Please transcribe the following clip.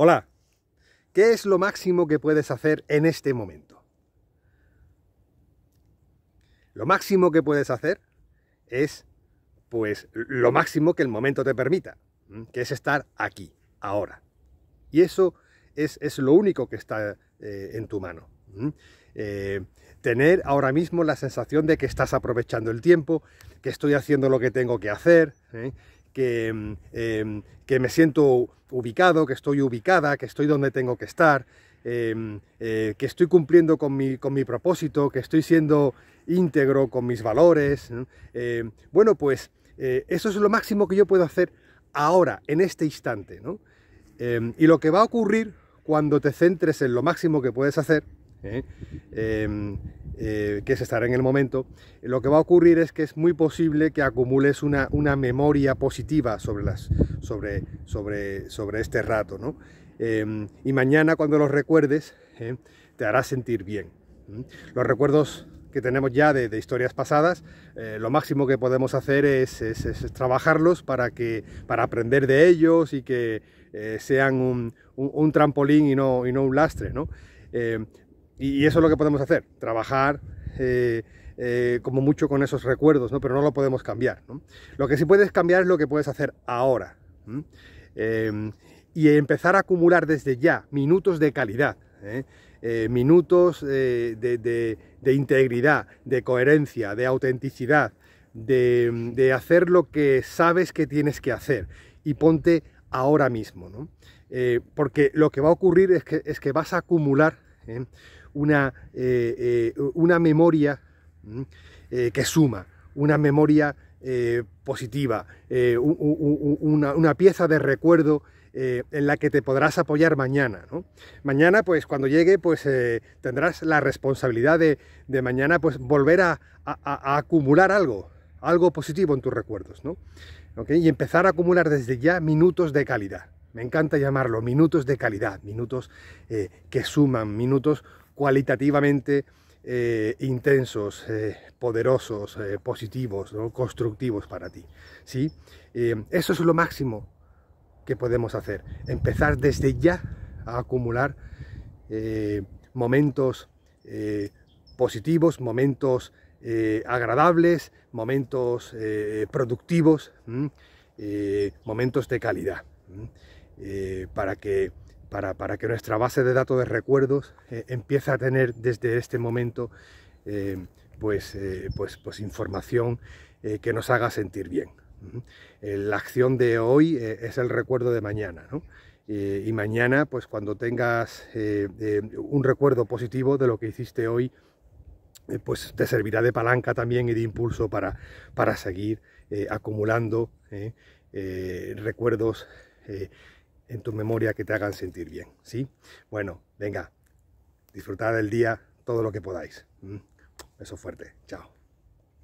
Hola, ¿qué es lo máximo que puedes hacer en este momento? Lo máximo que puedes hacer es, pues, lo máximo que el momento te permita, que es estar aquí, ahora. Y eso es, lo único que está eh, en tu mano. Eh, tener ahora mismo la sensación de que estás aprovechando el tiempo, que estoy haciendo lo que tengo que hacer, ¿eh? Mm, em, que, me siento ubicado, que estoy ubicada, que estoy donde tengo que estar, em, eh, que estoy cumpliendo con mi, con mi, propósito, que estoy siendo íntegro con mis valores. Em, bueno, pues eh, eso es lo máximo que yo puedo hacer ahora, en este instante. y lo que va a ocurrir cuando te centres en lo máximo que puedes hacer, eh, que es estar en el momento, lo que va a ocurrir es que es muy posible que acumules una, una memoria positiva sobre, las, sobre, sobre, sobre este rato. Em, y mañana cuando los recuerdes eh, te hará sentir bien. Los recuerdos que tenemos ya de, historias pasadas, eh, lo máximo que podemos hacer es, trabajarlos para, que, para aprender de ellos y que sean un, trampolín y no, y no un lastre. ¿no? Em, y eso es lo que podemos hacer, trabajar eh, eh, como mucho con esos recuerdos, ¿no? pero no lo podemos cambiar. Lo que sí puedes cambiar es lo que puedes hacer ahora. Em, y empezar a acumular desde ya minutos de calidad, ¿eh? minutos de, integridad, de coherencia, de autenticidad, de, hacer lo que sabes que tienes que hacer. Y ponte ahora mismo, porque lo que va a ocurrir es que, es que vas a acumular una, eh, eh, una memoria eh, que suma, una memoria positiva, una, pieza de recuerdo en la que te podrás apoyar mañana. Mañana, pues cuando llegue, pues tendrás la responsabilidad de, mañana pues, volver a, acumular algo, algo positivo en tus recuerdos. Y empezar a acumular desde ya minutos de calidad. Me encanta llamarlo minutos de calidad, minutos que suman, minutos cualitativamente eh, intensos, eh, poderosos, eh, positivos, constructivos para ti. ¿sí? eso es lo máximo que podemos hacer. Empezar desde ya a acumular momentos positivos, momentos agradables, momentos productivos, momentos de calidad, para que para, que nuestra base de datos de recuerdos eh, empiece a tener desde este momento eh, pues, eh, pues, pues, información que nos haga sentir bien. La acción de hoy es el recuerdo de mañana, y mañana, pues cuando tengas un recuerdo positivo de lo que hiciste hoy, pues te servirá de palanca también y de impulso para, para seguir acumulando recuerdos en tu memoria que te hagan sentir bien, ¿sí? Bueno, venga, disfrutad del día todo lo que podáis. Mm. Beso fuerte, chao.